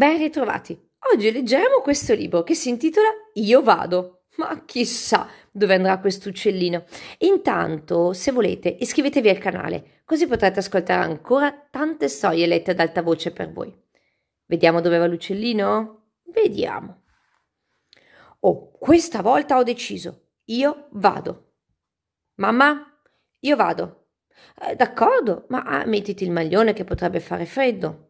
Ben ritrovati. Oggi leggeremo questo libro che si intitola Io vado. Ma chissà dove andrà questo uccellino. Intanto, se volete, iscrivetevi al canale, così potrete ascoltare ancora tante storie lette ad alta voce per voi. Vediamo dove va l'uccellino? Vediamo. Oh, questa volta ho deciso. Io vado. Mamma, io vado. Eh, d'accordo, ma ah, mettiti il maglione che potrebbe fare freddo.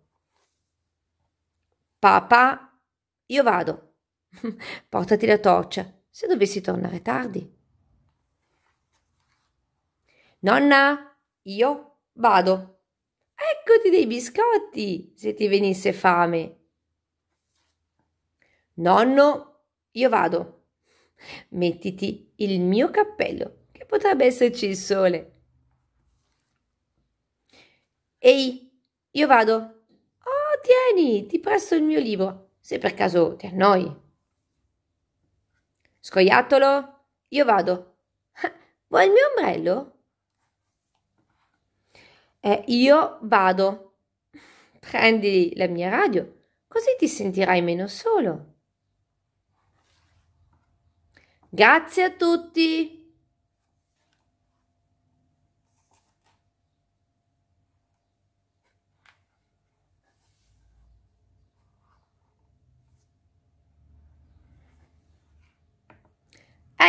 Papà, io vado. Portati la torcia, se dovessi tornare tardi. Nonna, io vado. Eccoti dei biscotti, se ti venisse fame. Nonno, io vado. Mettiti il mio cappello, che potrebbe esserci il sole. Ehi, io vado tieni, ti presto il mio libro, se per caso ti annoi. Scoiattolo, io vado. Vuoi il mio ombrello? Eh, io vado. Prendi la mia radio, così ti sentirai meno solo. Grazie a tutti.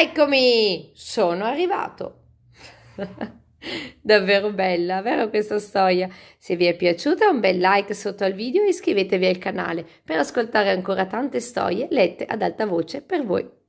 Eccomi! Sono arrivato! Davvero bella, vero questa storia? Se vi è piaciuta un bel like sotto al video e iscrivetevi al canale per ascoltare ancora tante storie lette ad alta voce per voi.